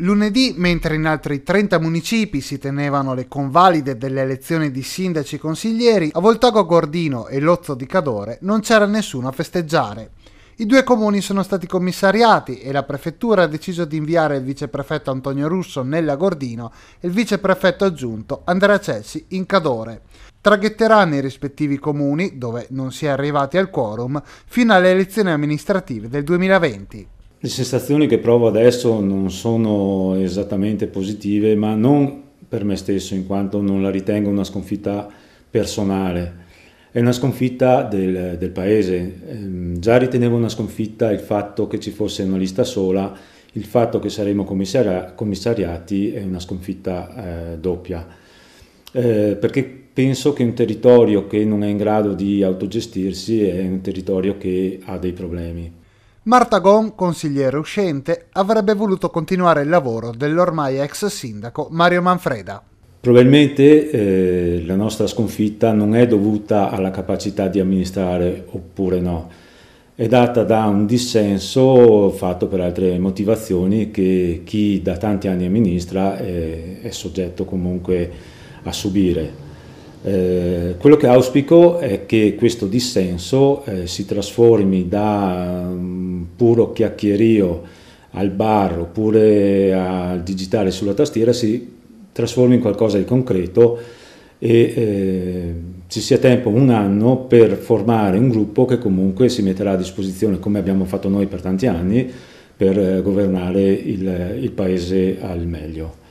Lunedì, mentre in altri 30 municipi si tenevano le convalide delle elezioni di sindaci e consiglieri, a Voltago Gordino e Lozzo di Cadore non c'era nessuno a festeggiare. I due comuni sono stati commissariati e la prefettura ha deciso di inviare il viceprefetto Antonio Russo nella Gordino e il viceprefetto aggiunto Andrea Cessi in Cadore. Traghetteranno i rispettivi comuni, dove non si è arrivati al quorum, fino alle elezioni amministrative del 2020. Le sensazioni che provo adesso non sono esattamente positive, ma non per me stesso, in quanto non la ritengo una sconfitta personale. È una sconfitta del, del paese. Ehm, già ritenevo una sconfitta il fatto che ci fosse una lista sola, il fatto che saremo commissari- commissariati è una sconfitta eh, doppia. Eh, perché penso che un territorio che non è in grado di autogestirsi è un territorio che ha dei problemi. Marta Gon, consigliere uscente, avrebbe voluto continuare il lavoro dell'ormai ex sindaco Mario Manfreda. Probabilmente eh, la nostra sconfitta non è dovuta alla capacità di amministrare oppure no, è data da un dissenso fatto per altre motivazioni che chi da tanti anni amministra eh, è soggetto comunque a subire. Eh, quello che auspico è che questo dissenso eh, si trasformi da um, puro chiacchierio al bar oppure al digitale sulla tastiera, si trasformi in qualcosa di concreto e eh, ci sia tempo un anno per formare un gruppo che comunque si metterà a disposizione, come abbiamo fatto noi per tanti anni, per eh, governare il, il paese al meglio.